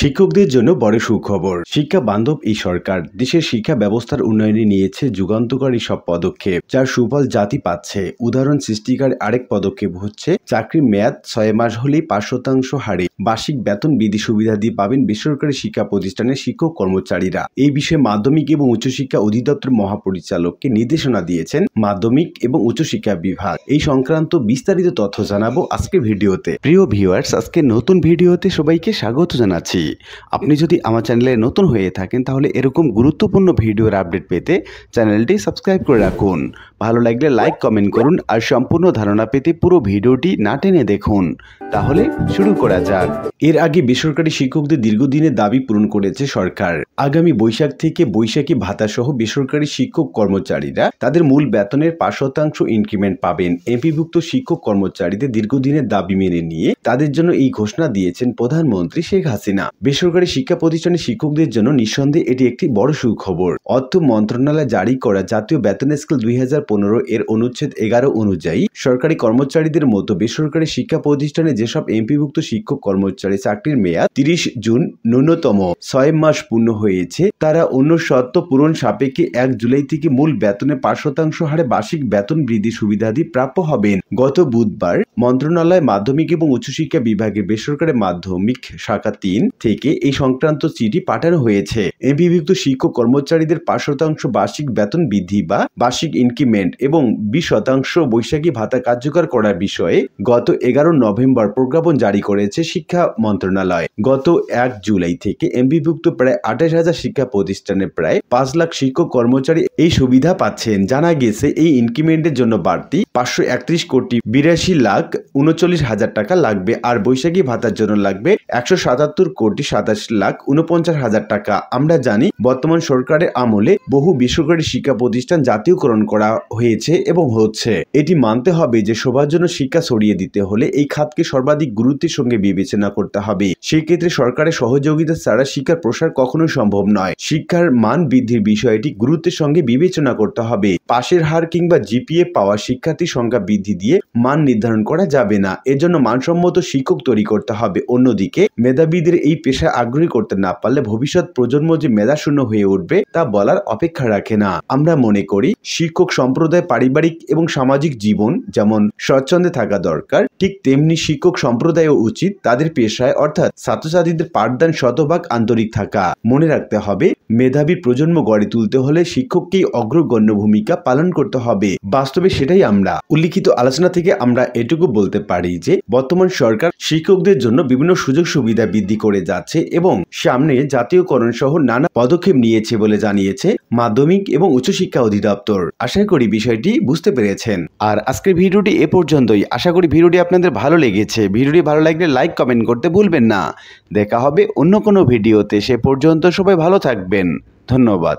শিক্ষকদের জন্য বড় সুখবর শিক্ষা বান্ধব এই সরকার দেশের শিক্ষা ব্যবস্থার উন্নয়নে নিয়েছে যুগান্তকারী সব পদক্ষেপ যার সুফল জাতি পাচ্ছে উদাহরণ সৃষ্টিকার আরেক পদক্ষেপ হচ্ছে চাকরির মেয়াদ ছয় মাস হলেই পাঁচ শতাংশ হারে বার্ষিক বেতন বিধি সুবিধা দিয়ে পাবেন বেসরকারি শিক্ষা প্রতিষ্ঠানের শিক্ষক কর্মচারীরা এই বিষয়ে মাধ্যমিক এবং উচ্চশিক্ষা অধিদপ্তর মহাপরিচালককে নির্দেশনা দিয়েছেন মাধ্যমিক এবং উচ্চশিক্ষা বিভাগ এই সংক্রান্ত বিস্তারিত তথ্য জানাবো আজকে ভিডিওতে প্রিয় ভিউয়ার্স আজকে নতুন ভিডিওতে সবাইকে স্বাগত জানাচ্ছি আপনি যদি আমার চ্যানেলে নতুন হয়ে থাকেন তাহলে এরকম গুরুত্বপূর্ণ ভিডিওর আপডেট পেতে চ্যানেলটি সাবস্ক্রাইব করে রাখুন ভালো লাগলে লাইক কমেন্ট করুন আর সম্পূর্ণ ধারণা পেতে পুরো ভিডিওটি না টেনে দেখুন তাহলে শুরু করা যাক এর আগে বেসরকারি শিক্ষকদের দীর্ঘদিনের দাবি পূরণ করেছে সরকার আগামী বৈশাখ থেকে বৈশাখী ভাতা সহ বেসরকারি শিক্ষক কর্মচারীরা তাদের মূল বেতনের পাঁচ শতাংশ ইনক্রিমেন্ট পাবেন এমপিভুক্ত শিক্ষক কর্মচারীদের দীর্ঘদিনের দাবি মেনে নিয়ে তাদের জন্য এই ঘোষণা দিয়েছেন প্রধানমন্ত্রী শেখ হাসিনা বেসরকারি শিক্ষা প্রতিষ্ঠানের শিক্ষকদের জন্য নিঃসন্দেহে এটি একটি বড় সুখবর অর্থ মন্ত্রণালয় জারি করা জাতীয় বেতন স্কেল দুই এর অনুচ্ছেদ এগারো অনুযায়ী সরকারি কর্মচারীদের মতো বেসরকারি শিক্ষা প্রতিষ্ঠানে যেসব এমপিভুক্ত শিক্ষক কর্মচারী চাকরির মেয়াদ তিরিশ জুন ন্যূনতম ছয় মাস পূর্ণ হয়েছে তারা অন্য শর্ত পূরণ সাপেক্ষে এক জুলাই থেকে মূল বেতনে পাঁচ শতাংশ হারে বার্ষিক বেতন বৃদ্ধি সুবিধাদি প্রাপ্য হবেন গত বুধবার মন্ত্রণালয় মাধ্যমিক এবং উচ্চশিক্ষা বিভাগের বেসরকারি মাধ্যমিক শাখা তিন থেকে এই সংক্রান্ত চিঠি পাঠানো হয়েছে এমপিভুক্ত শিক্ষক কর্মচারীদের পাঁচ শতাংশ বার্ষিক বেতন বৃদ্ধি বা বার্ষিক ইনক্রিমেন্ট এবং বিশ শতাংশ বৈশাখী ভাতা কার্যকর করার বিষয়ে গত এগারো নভেম্বর প্রজ্ঞাপন জারি করেছে শিক্ষা মন্ত্রণালয় গত এক জুলাই থেকে এমপিভুক্ত প্রায় আঠাশ হাজার শিক্ষা প্রতিষ্ঠানে প্রায় পাঁচ লাখ শিক্ষক কর্মচারী এই সুবিধা পাচ্ছেন জানা গেছে এই ইনক্রিমেন্টের জন্য বাড়তি পাঁচশো একত্রিশ কোটি বিরাশি লাখ উনচল্লিশ হাজার টাকা লাগবে আর বৈশাখী ভাতার জন্য লাগবে একশো সাতাত্তর কোটি কোটি সাতাশ লাখ উনপঞ্চাশ হাজার টাকা আমরা জানি বর্তমান সরকারের আমলে বহু বেসরকারি শিক্ষা প্রতিষ্ঠান জাতীয়করণ করা হয়েছে এবং হচ্ছে এটি মানতে হবে যে সবার জন্য শিক্ষা ছড়িয়ে দিতে হলে এই খাতকে সর্বাধিক গুরুত্বের সঙ্গে বিবেচনা করতে হবে সেক্ষেত্রে সরকারের সহযোগিতা ছাড়া শিক্ষার প্রসার কখনো সম্ভব নয় শিক্ষার মান বৃদ্ধির বিষয়টি গুরুত্বের সঙ্গে বিবেচনা করতে হবে পাশের হার কিংবা জিপিএ পাওয়া শিক্ষার্থীর সংখ্যা বৃদ্ধি দিয়ে মান নির্ধারণ করা যাবে না এজন্য মানসম্মত শিক্ষক তৈরি করতে হবে অন্যদিকে মেধাবীদের এই পেশায় আগ্রহী করতে না পারলে ভবিষ্যৎ প্রজন্ম যে মেধাশূন্য হয়ে উঠবে তা বলার অপেক্ষা রাখে না আমরা মনে করি শিক্ষক সম্প্রদায় পারিবারিক এবং সামাজিক জীবন যেমন স্বচ্ছন্দে থাকা দরকার ঠিক তেমনি শিক্ষক সম্প্রদায়ও উচিত তাদের পেশায় অর্থাৎ ছাত্রছাত্রীদের পাঠদান শতভাগ আন্তরিক থাকা মনে রাখতে হবে মেধাবী প্রজন্ম গড়ে তুলতে হলে শিক্ষককেই অগ্রগণ্য ভূমিকা পালন করতে হবে বাস্তবে সেটাই আমরা উল্লিখিত আলোচনা থেকে আমরা এটুকু বলতে পারি যে বর্তমান সরকার শিক্ষকদের জন্য বিভিন্ন সুযোগ সুবিধা বৃদ্ধি করে যাচ্ছে যাচ্ছে এবং সামনে জাতীয়করণ সহ নানা পদক্ষেপ নিয়েছে বলে জানিয়েছে মাধ্যমিক এবং উচ্চশিক্ষা অধিদপ্তর আশা করি বিষয়টি বুঝতে পেরেছেন আর আজকের ভিডিওটি এ পর্যন্তই আশা করি ভিডিওটি আপনাদের ভালো লেগেছে ভিডিওটি ভালো লাগলে লাইক কমেন্ট করতে ভুলবেন না দেখা হবে অন্য কোনো ভিডিওতে সে পর্যন্ত সবাই ভালো থাকবেন ধন্যবাদ